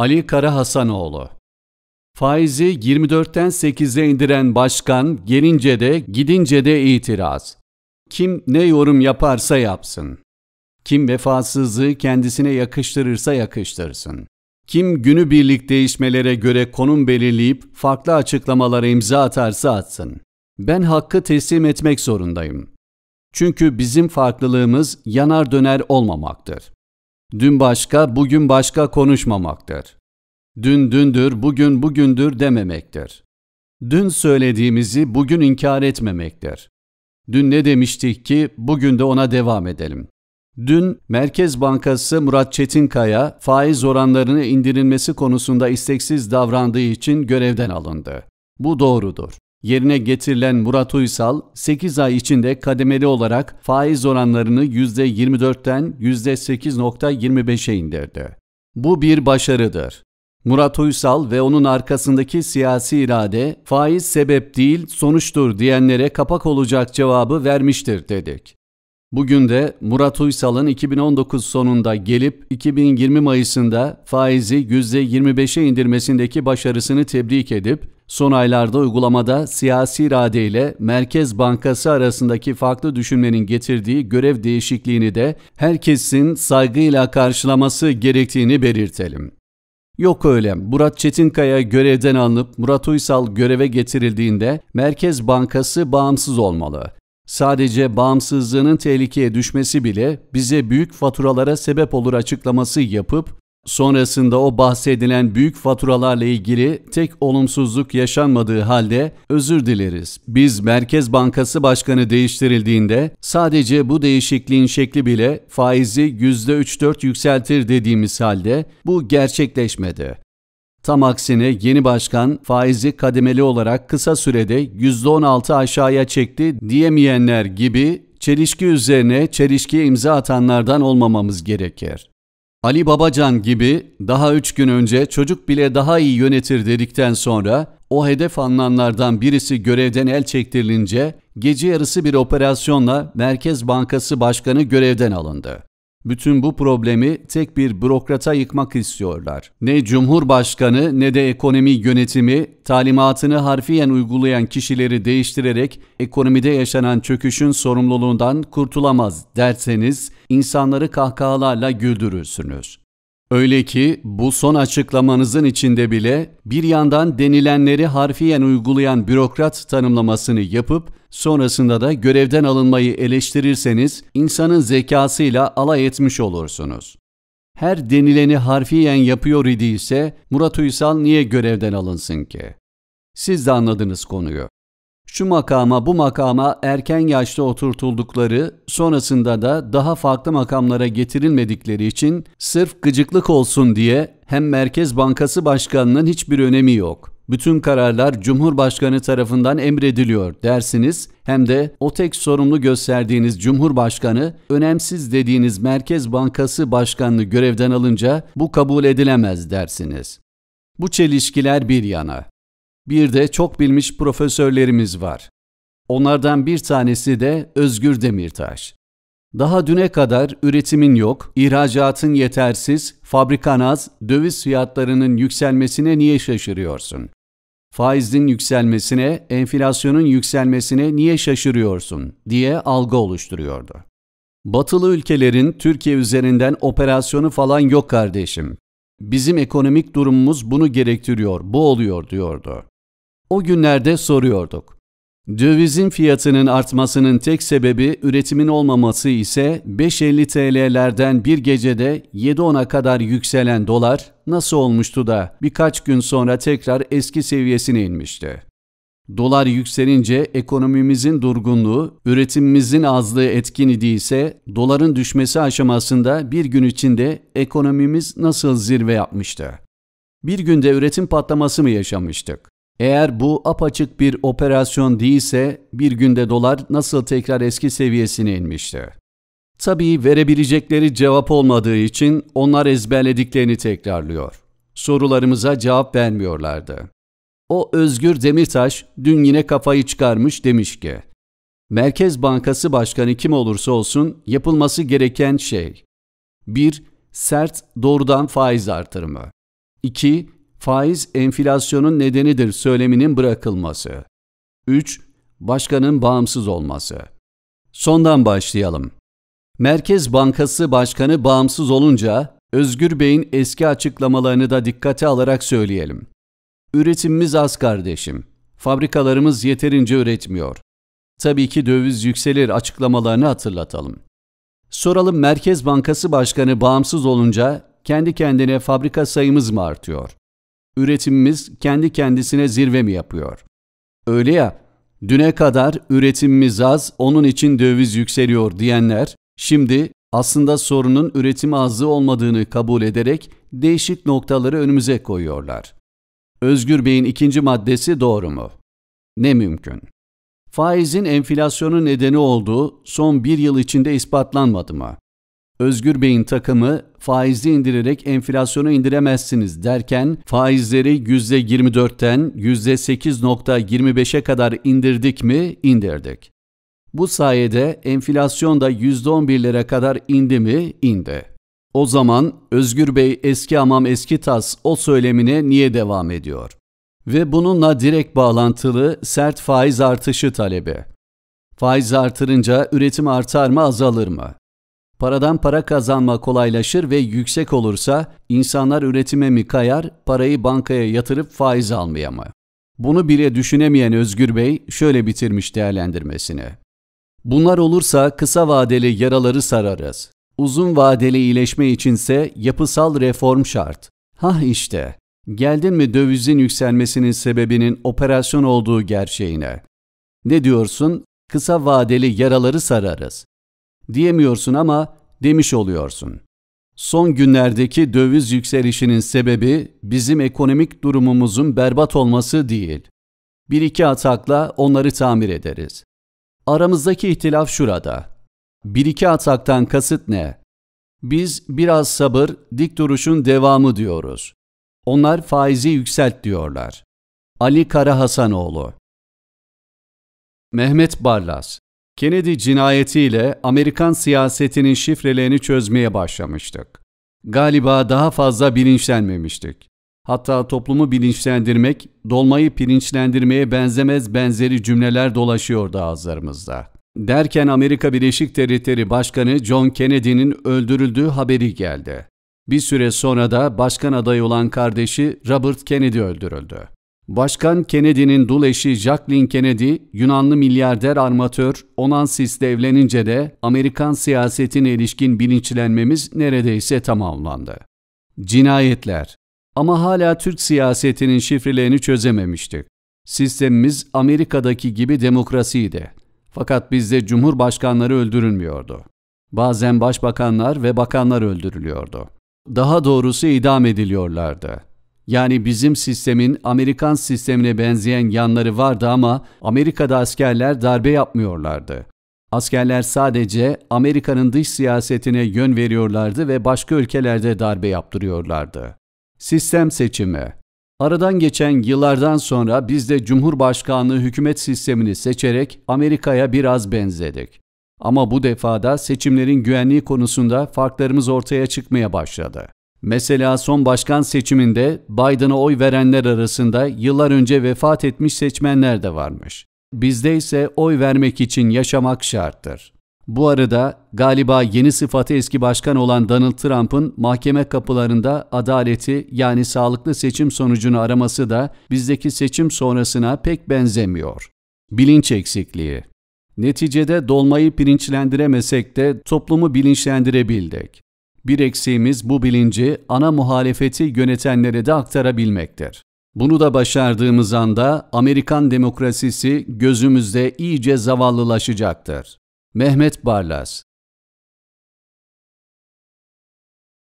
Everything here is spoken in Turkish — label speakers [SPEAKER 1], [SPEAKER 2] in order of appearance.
[SPEAKER 1] Ali Kara Hasanoğlu Faizi 24'ten 8'e indiren başkan gelince de gidince de itiraz. Kim ne yorum yaparsa yapsın. Kim vefasızlığı kendisine yakıştırırsa yakıştırsın. Kim günü birlik değişmelere göre konum belirleyip farklı açıklamalara imza atarsa atsın. Ben hakkı teslim etmek zorundayım. Çünkü bizim farklılığımız yanar döner olmamaktır. Dün başka, bugün başka konuşmamaktır. Dün dündür, bugün bugündür dememektir. Dün söylediğimizi bugün inkar etmemektir. Dün ne demiştik ki bugün de ona devam edelim. Dün Merkez Bankası Murat Çetinkaya faiz oranlarını indirilmesi konusunda isteksiz davrandığı için görevden alındı. Bu doğrudur. Yerine getirilen Murat Uysal 8 ay içinde kademeli olarak faiz oranlarını %24'ten %8.25'e indirdi. Bu bir başarıdır. Murat Uysal ve onun arkasındaki siyasi irade faiz sebep değil sonuçtur diyenlere kapak olacak cevabı vermiştir dedik. Bugün de Murat Uysal'ın 2019 sonunda gelip 2020 Mayıs'ında faizi %25'e indirmesindeki başarısını tebrik edip Son aylarda uygulamada siyasi irade ile Merkez Bankası arasındaki farklı düşünmenin getirdiği görev değişikliğini de herkesin saygıyla karşılaması gerektiğini belirtelim. Yok öyle. Murat Çetinkaya görevden alınıp Murat Uysal göreve getirildiğinde Merkez Bankası bağımsız olmalı. Sadece bağımsızlığının tehlikeye düşmesi bile bize büyük faturalara sebep olur açıklaması yapıp Sonrasında o bahsedilen büyük faturalarla ilgili tek olumsuzluk yaşanmadığı halde özür dileriz. Biz Merkez Bankası Başkanı değiştirildiğinde sadece bu değişikliğin şekli bile faizi %3-4 yükseltir dediğimiz halde bu gerçekleşmedi. Tam aksine yeni başkan faizi kademeli olarak kısa sürede %16 aşağıya çekti diyemeyenler gibi çelişki üzerine çelişkiye imza atanlardan olmamamız gerekir. Ali Babacan gibi daha üç gün önce çocuk bile daha iyi yönetir dedikten sonra o hedef alınanlardan birisi görevden el çektirilince gece yarısı bir operasyonla Merkez Bankası Başkanı görevden alındı. Bütün bu problemi tek bir bürokrata yıkmak istiyorlar. Ne Cumhurbaşkanı ne de ekonomi yönetimi talimatını harfiyen uygulayan kişileri değiştirerek ekonomide yaşanan çöküşün sorumluluğundan kurtulamaz derseniz insanları kahkahalarla güldürürsünüz. Öyle ki bu son açıklamanızın içinde bile bir yandan denilenleri harfiyen uygulayan bürokrat tanımlamasını yapıp sonrasında da görevden alınmayı eleştirirseniz insanın zekasıyla alay etmiş olursunuz. Her denileni harfiyen yapıyor idiyse Murat Uysal niye görevden alınsın ki? Siz de anladınız konuyu şu makama bu makama erken yaşta oturtuldukları, sonrasında da daha farklı makamlara getirilmedikleri için sırf gıcıklık olsun diye hem Merkez Bankası Başkanı'nın hiçbir önemi yok. Bütün kararlar Cumhurbaşkanı tarafından emrediliyor dersiniz hem de o tek sorumlu gösterdiğiniz Cumhurbaşkanı önemsiz dediğiniz Merkez Bankası Başkanını görevden alınca bu kabul edilemez dersiniz. Bu çelişkiler bir yana bir de çok bilmiş profesörlerimiz var. Onlardan bir tanesi de Özgür Demirtaş. Daha düne kadar üretimin yok, ihracatın yetersiz, fabrikan az, döviz fiyatlarının yükselmesine niye şaşırıyorsun? Faizin yükselmesine, enflasyonun yükselmesine niye şaşırıyorsun diye algı oluşturuyordu. Batılı ülkelerin Türkiye üzerinden operasyonu falan yok kardeşim. Bizim ekonomik durumumuz bunu gerektiriyor, bu oluyor diyordu o günlerde soruyorduk. Dövizin fiyatının artmasının tek sebebi üretimin olmaması ise 5.50 TL'lerden bir gecede 7.10'a kadar yükselen dolar nasıl olmuştu da birkaç gün sonra tekrar eski seviyesine inmişti. Dolar yükselince ekonomimizin durgunluğu, üretimimizin azlığı etkin idiyse doların düşmesi aşamasında bir gün içinde ekonomimiz nasıl zirve yapmıştı? Bir günde üretim patlaması mı yaşamıştık? Eğer bu apaçık bir operasyon değilse bir günde dolar nasıl tekrar eski seviyesine inmişti? Tabii verebilecekleri cevap olmadığı için onlar ezberlediklerini tekrarlıyor. Sorularımıza cevap vermiyorlardı. O Özgür Demirtaş dün yine kafayı çıkarmış demiş ki, Merkez Bankası Başkanı kim olursa olsun yapılması gereken şey 1. Sert doğrudan faiz artırımı 2 faiz enflasyonun nedenidir söyleminin bırakılması. 3. Başkanın bağımsız olması. Sondan başlayalım. Merkez Bankası Başkanı bağımsız olunca Özgür Bey'in eski açıklamalarını da dikkate alarak söyleyelim. Üretimimiz az kardeşim. Fabrikalarımız yeterince üretmiyor. Tabii ki döviz yükselir açıklamalarını hatırlatalım. Soralım Merkez Bankası Başkanı bağımsız olunca kendi kendine fabrika sayımız mı artıyor? üretimimiz kendi kendisine zirve mi yapıyor? Öyle ya, düne kadar üretimimiz az, onun için döviz yükseliyor diyenler, şimdi aslında sorunun üretim azlığı olmadığını kabul ederek değişik noktaları önümüze koyuyorlar. Özgür Bey'in ikinci maddesi doğru mu? Ne mümkün? Faizin enflasyonun nedeni olduğu son bir yıl içinde ispatlanmadı mı? Özgür Bey'in takımı faizi indirerek enflasyonu indiremezsiniz derken faizleri %24'ten %8.25'e kadar indirdik mi? İndirdik. Bu sayede enflasyon da %11'lere kadar indi mi? İndi. O zaman Özgür Bey eski amam eski tas o söylemine niye devam ediyor? Ve bununla direkt bağlantılı sert faiz artışı talebi. Faiz artırınca üretim artar mı azalır mı? Paradan para kazanma kolaylaşır ve yüksek olursa insanlar üretime mi kayar, parayı bankaya yatırıp faiz almaya mı? Bunu bile düşünemeyen Özgür Bey şöyle bitirmiş değerlendirmesini. Bunlar olursa kısa vadeli yaraları sararız. Uzun vadeli iyileşme içinse yapısal reform şart. Hah işte, geldin mi dövizin yükselmesinin sebebinin operasyon olduğu gerçeğine. Ne diyorsun? Kısa vadeli yaraları sararız diyemiyorsun ama demiş oluyorsun. Son günlerdeki döviz yükselişinin sebebi bizim ekonomik durumumuzun berbat olması değil. Bir iki atakla onları tamir ederiz. Aramızdaki ihtilaf şurada. Bir iki ataktan kasıt ne? Biz biraz sabır, dik duruşun devamı diyoruz. Onlar faizi yükselt diyorlar. Ali Kara Hasanoğlu Mehmet Barlas Kennedy cinayetiyle Amerikan siyasetinin şifrelerini çözmeye başlamıştık. Galiba daha fazla bilinçlenmemiştik. Hatta toplumu bilinçlendirmek, dolmayı pirinçlendirmeye benzemez benzeri cümleler dolaşıyordu ağızlarımızda. Derken Amerika Birleşik Devletleri Başkanı John Kennedy'nin öldürüldüğü haberi geldi. Bir süre sonra da başkan adayı olan kardeşi Robert Kennedy öldürüldü. Başkan Kennedy'nin dul eşi Jacqueline Kennedy, Yunanlı milyarder armatör Onansis'le evlenince de Amerikan siyasetine ilişkin bilinçlenmemiz neredeyse tamamlandı. Cinayetler Ama hala Türk siyasetinin şifrelerini çözememiştik. Sistemimiz Amerika'daki gibi demokrasiydi. Fakat bizde cumhurbaşkanları öldürülmüyordu. Bazen başbakanlar ve bakanlar öldürülüyordu. Daha doğrusu idam ediliyorlardı. Yani bizim sistemin Amerikan sistemine benzeyen yanları vardı ama Amerika'da askerler darbe yapmıyorlardı. Askerler sadece Amerika'nın dış siyasetine yön veriyorlardı ve başka ülkelerde darbe yaptırıyorlardı. Sistem seçimi Aradan geçen yıllardan sonra biz de Cumhurbaşkanlığı hükümet sistemini seçerek Amerika'ya biraz benzedik. Ama bu defada seçimlerin güvenliği konusunda farklarımız ortaya çıkmaya başladı. Mesela son başkan seçiminde Biden'a oy verenler arasında yıllar önce vefat etmiş seçmenler de varmış. Bizde ise oy vermek için yaşamak şarttır. Bu arada galiba yeni sıfatı eski başkan olan Donald Trump'ın mahkeme kapılarında adaleti yani sağlıklı seçim sonucunu araması da bizdeki seçim sonrasına pek benzemiyor. Bilinç eksikliği. Neticede dolmayı pirinçlendiremesek de toplumu bilinçlendirebildik. Bir eksiğimiz bu bilinci ana muhalefeti yönetenlere de aktarabilmektir. Bunu da başardığımız anda Amerikan demokrasisi gözümüzde iyice zavallılaşacaktır. Mehmet Barlas